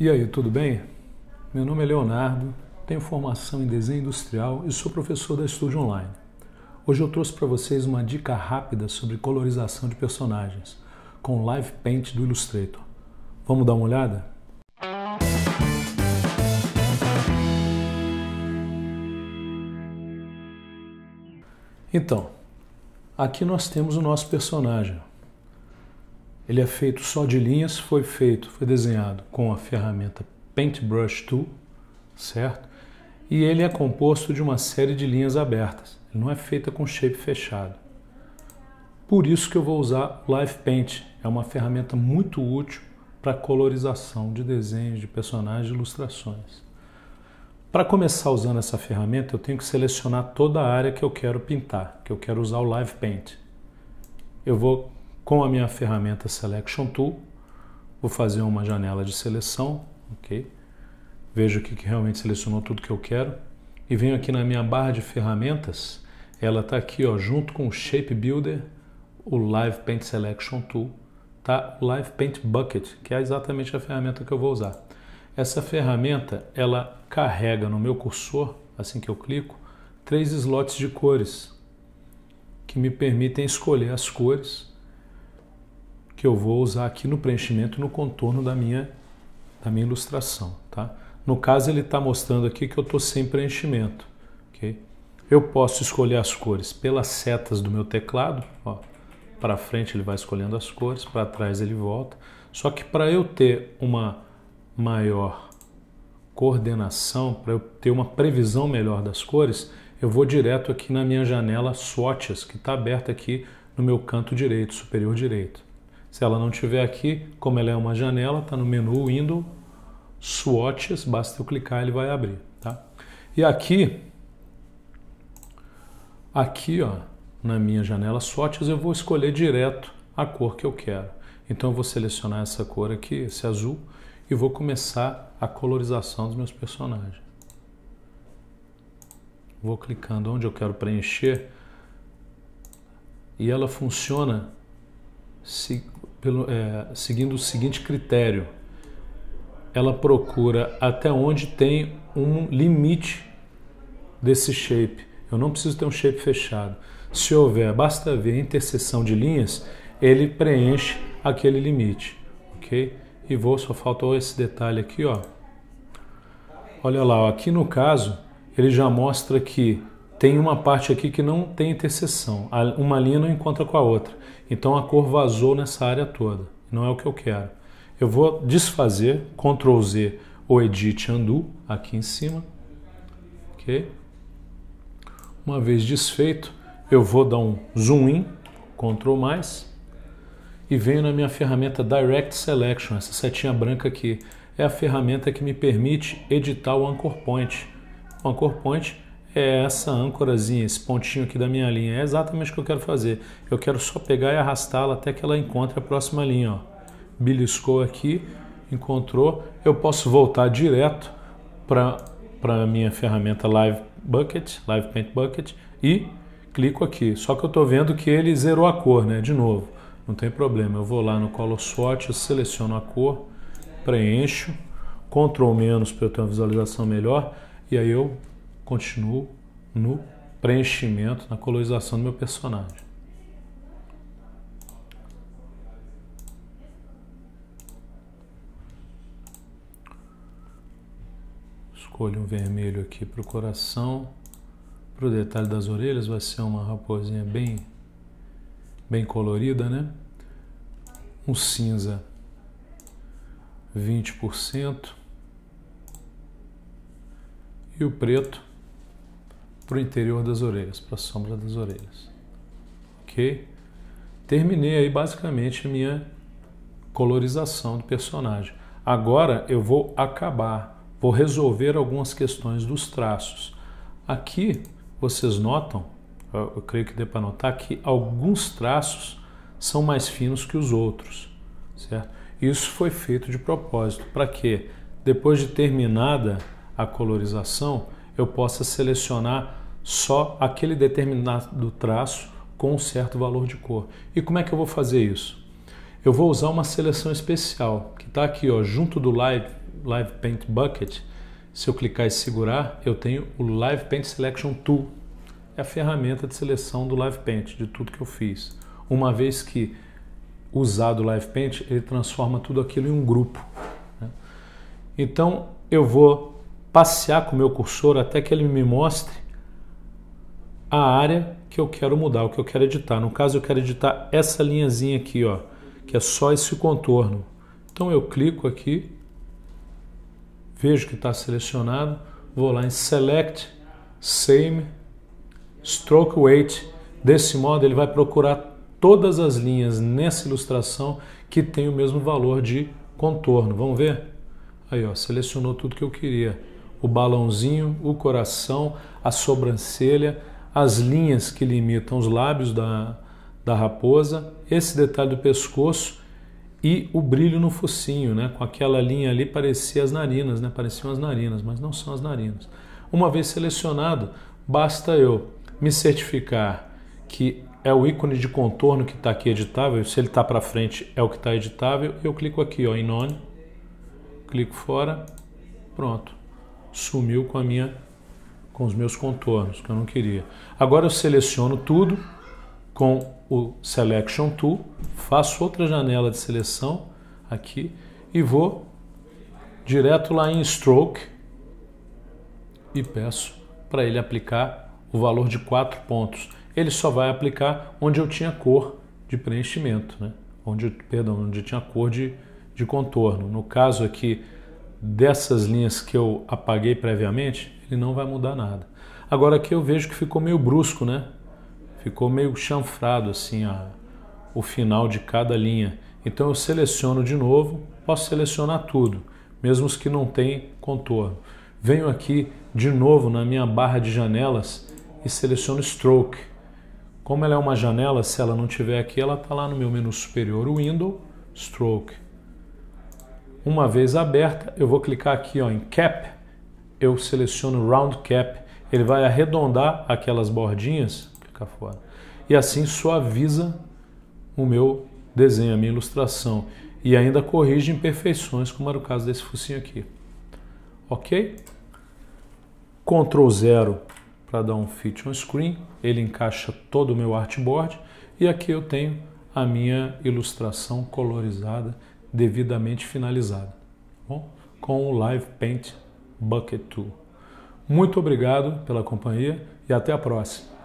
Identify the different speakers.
Speaker 1: E aí, tudo bem? Meu nome é Leonardo, tenho formação em desenho industrial e sou professor da Estúdio Online. Hoje eu trouxe para vocês uma dica rápida sobre colorização de personagens com Live Paint do Illustrator. Vamos dar uma olhada? Então, aqui nós temos o nosso personagem. Ele é feito só de linhas, foi feito, foi desenhado com a ferramenta Paintbrush Tool, certo? E ele é composto de uma série de linhas abertas. Ele não é feita com shape fechado. Por isso que eu vou usar Live Paint. É uma ferramenta muito útil para colorização de desenhos, de personagens, de ilustrações. Para começar usando essa ferramenta, eu tenho que selecionar toda a área que eu quero pintar, que eu quero usar o Live Paint. Eu vou com a minha ferramenta Selection Tool, vou fazer uma janela de seleção, ok? Vejo aqui que realmente selecionou tudo que eu quero e venho aqui na minha barra de ferramentas, ela está aqui ó, junto com o Shape Builder, o Live Paint Selection Tool, tá? o Live Paint Bucket, que é exatamente a ferramenta que eu vou usar. Essa ferramenta, ela carrega no meu cursor, assim que eu clico, três slots de cores, que me permitem escolher as cores que eu vou usar aqui no preenchimento no contorno da minha, da minha ilustração. Tá? No caso, ele está mostrando aqui que eu estou sem preenchimento. Okay? Eu posso escolher as cores pelas setas do meu teclado. Para frente ele vai escolhendo as cores, para trás ele volta. Só que para eu ter uma maior coordenação, para eu ter uma previsão melhor das cores, eu vou direto aqui na minha janela Swatches, que está aberta aqui no meu canto direito, superior direito. Se ela não tiver aqui, como ela é uma janela, está no menu Window, Swatches, basta eu clicar ele vai abrir, tá? E aqui, aqui ó, na minha janela Swatches eu vou escolher direto a cor que eu quero. Então eu vou selecionar essa cor aqui, esse azul, e vou começar a colorização dos meus personagens. Vou clicando onde eu quero preencher e ela funciona se, pelo, é, seguindo o seguinte critério: ela procura até onde tem um limite desse shape. Eu não preciso ter um shape fechado. Se houver, basta ver a interseção de linhas, ele preenche aquele limite, ok? E vou, só faltou esse detalhe aqui, ó. Olha lá, ó, aqui no caso, ele já mostra que tem uma parte aqui que não tem interseção. Uma linha não encontra com a outra. Então a cor vazou nessa área toda. Não é o que eu quero. Eu vou desfazer, Ctrl Z ou Edit Undo aqui em cima. Ok? Uma vez desfeito, eu vou dar um zoom in, Ctrl mais, e venho na minha ferramenta Direct Selection, essa setinha branca aqui. É a ferramenta que me permite editar o Anchor Point. O Anchor Point é essa âncorazinha, esse pontinho aqui da minha linha. É exatamente o que eu quero fazer. Eu quero só pegar e arrastá-la até que ela encontre a próxima linha. Ó. Beliscou aqui, encontrou. Eu posso voltar direto para a minha ferramenta Live Bucket, Live Paint Bucket, e clico aqui. Só que eu estou vendo que ele zerou a cor, né? De novo. Não tem problema. Eu vou lá no Color Swatch, seleciono a cor, preencho, Ctrl menos para eu ter uma visualização melhor, e aí eu continuo no preenchimento, na colorização do meu personagem. Escolho um vermelho aqui para o coração. Para o detalhe das orelhas vai ser uma raposinha bem, bem colorida, né? Um cinza 20% e o preto para o interior das orelhas, para a sombra das orelhas. Ok? Terminei aí basicamente a minha colorização do personagem. Agora eu vou acabar, vou resolver algumas questões dos traços. Aqui vocês notam, eu creio que dê para notar, que alguns traços são mais finos que os outros, certo? Isso foi feito de propósito para que, depois de terminada a colorização, eu possa selecionar só aquele determinado traço com um certo valor de cor. E como é que eu vou fazer isso? Eu vou usar uma seleção especial que está aqui ó, junto do Live, Live Paint Bucket. Se eu clicar e segurar, eu tenho o Live Paint Selection Tool. É a ferramenta de seleção do Live Paint, de tudo que eu fiz. Uma vez que usado o Live Paint, ele transforma tudo aquilo em um grupo. Né? Então eu vou passear com o meu cursor até que ele me mostre a área que eu quero mudar, o que eu quero editar. No caso, eu quero editar essa linhazinha aqui, ó, que é só esse contorno. Então eu clico aqui, vejo que está selecionado, vou lá em Select, Same, Stroke Weight. Desse modo, ele vai procurar todas as linhas nessa ilustração que tem o mesmo valor de contorno. Vamos ver? Aí, ó, selecionou tudo que eu queria. O balãozinho, o coração, a sobrancelha, as linhas que limitam os lábios da, da raposa, esse detalhe do pescoço e o brilho no focinho, né? com aquela linha ali parecia as narinas, né? pareciam as narinas, mas não são as narinas. Uma vez selecionado, basta eu me certificar que é o ícone de contorno que está aqui editável, se ele está para frente é o que está editável, eu clico aqui ó, em None, clico fora, pronto, sumiu com a minha com os meus contornos, que eu não queria. Agora eu seleciono tudo com o Selection Tool, faço outra janela de seleção aqui e vou direto lá em Stroke e peço para ele aplicar o valor de 4 pontos. Ele só vai aplicar onde eu tinha cor de preenchimento, né? onde, perdão, onde tinha cor de, de contorno. No caso aqui dessas linhas que eu apaguei previamente, ele não vai mudar nada. Agora aqui eu vejo que ficou meio brusco, né? Ficou meio chanfrado assim a, o final de cada linha. Então eu seleciono de novo, posso selecionar tudo, mesmo os que não têm contorno. Venho aqui de novo na minha barra de janelas e seleciono Stroke. Como ela é uma janela, se ela não tiver aqui, ela está lá no meu menu superior, Window, Stroke. Uma vez aberta, eu vou clicar aqui ó, em Cap, eu seleciono Round Cap, ele vai arredondar aquelas bordinhas, fora, e assim suaviza o meu desenho, a minha ilustração. E ainda corrige imperfeições, como era o caso desse focinho aqui. Ok? Ctrl 0 para dar um fit on screen, ele encaixa todo o meu artboard e aqui eu tenho a minha ilustração colorizada devidamente finalizado, bom? com o Live Paint Bucket Tool. Muito obrigado pela companhia e até a próxima.